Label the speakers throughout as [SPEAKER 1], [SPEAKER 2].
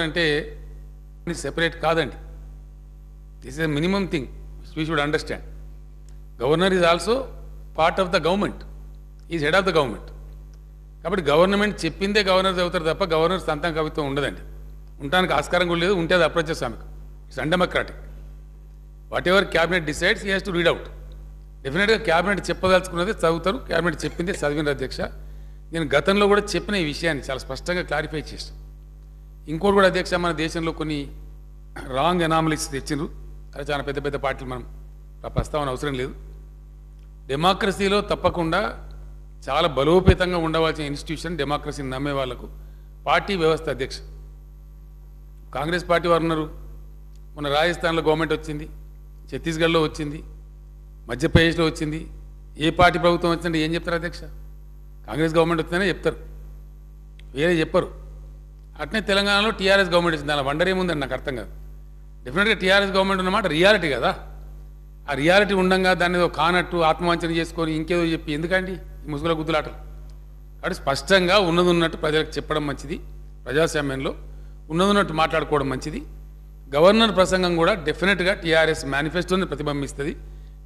[SPEAKER 1] అంటే సెపరేట్ కాదండి this is minimum thing we should understand governor is also part of the government is head of the government కాబట్టి government చెప్పిందే governor చదువుతారు తప్ప governor సంతం కవిత్వం ఉండదండి ఉండడానికి ఆస్కారం కూడా లేదు ఉంటే అది అప్రజాస్వామికం it's undemocratic whatever cabinet decides he has to read out డెఫినెట్గా క్యాబినెట్ చెప్పదలుచుకున్నది చదువుతారు క్యాబినెట్ చెప్పింది చదివిన అధ్యక్ష నేను గతంలో కూడా చెప్పిన ఈ విషయాన్ని చాలా స్పష్టంగా క్లారిఫై చేస్తాను ఇంకోటి కూడా అధ్యక్ష మన దేశంలో కొన్ని రాంగ్ ఎనామలీస్ తెచ్చిండ్రు అది చాలా పెద్ద పెద్ద పార్టీలు మనం ప్రస్తావన అవసరం లేదు డెమోక్రసీలో తప్పకుండా చాలా బలోపేతంగా ఉండవలసిన ఇన్స్టిట్యూషన్ డెమోక్రసీని నమ్మే వాళ్లకు పార్టీ వ్యవస్థ అధ్యక్ష కాంగ్రెస్ పార్టీ వారు ఉన్నారు మన రాజస్థాన్లో గవర్నమెంట్ వచ్చింది ఛత్తీస్గఢ్లో వచ్చింది మధ్యప్రదేశ్లో వచ్చింది ఏ పార్టీ ప్రభుత్వం వచ్చిందంటే ఏం చెప్తారు అధ్యక్ష కాంగ్రెస్ గవర్నమెంట్ వచ్చిందనే చెప్తారు వేరే చెప్పరు అట్నే తెలంగాణలో టీఆర్ఎస్ గవర్నమెంట్ ఇచ్చింది అలా వండర్ ఉందని నాకు అర్థం కాదు డెఫినెట్గా టీఆర్ఎస్ గవర్నమెంట్ ఉన్నమాట రియాలిటీ కదా ఆ రియాలిటీ ఉండగా దాన్ని ఏదో కానట్టు ఆత్మవంచన చేసుకొని ఇంకేదో చెప్పి ఎందుకండి ముసుగుల గుద్దులాటలు కాబట్టి స్పష్టంగా ఉన్నది ఉన్నట్టు ప్రజలకు చెప్పడం మంచిది ప్రజాస్వామ్యంలో ఉన్నది ఉన్నట్టు మాట్లాడుకోవడం మంచిది గవర్నర్ ప్రసంగం కూడా డెఫినెట్గా టీఆర్ఎస్ మేనిఫెస్టోని ప్రతిబింబిస్తుంది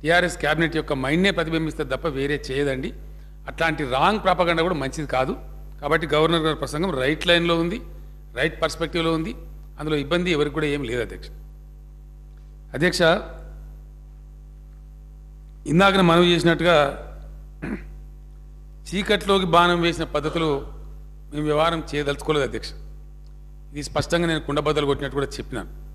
[SPEAKER 1] టీఆర్ఎస్ క్యాబినెట్ యొక్క మైండ్నే ప్రతిబింబిస్తే తప్ప వేరే చేయదండి అట్లాంటి రాంగ్ ప్రాపగండ కూడా మంచిది కాదు కాబట్టి గవర్నర్ గారి ప్రసంగం రైట్ లైన్లో ఉంది రైట్ పర్స్పెక్టివ్లో ఉంది అందులో ఇబ్బంది ఎవరికి కూడా ఏం లేదు అధ్యక్ష అధ్యక్ష ఇందాక మనవి చేసినట్టుగా చీకట్లోకి బాణం వేసిన పద్ధతులు మేము వ్యవహారం చేయదలుచుకోలేదు అధ్యక్ష ఇది స్పష్టంగా నేను కుండబద్దలు కొట్టినట్టు కూడా చెప్పినాను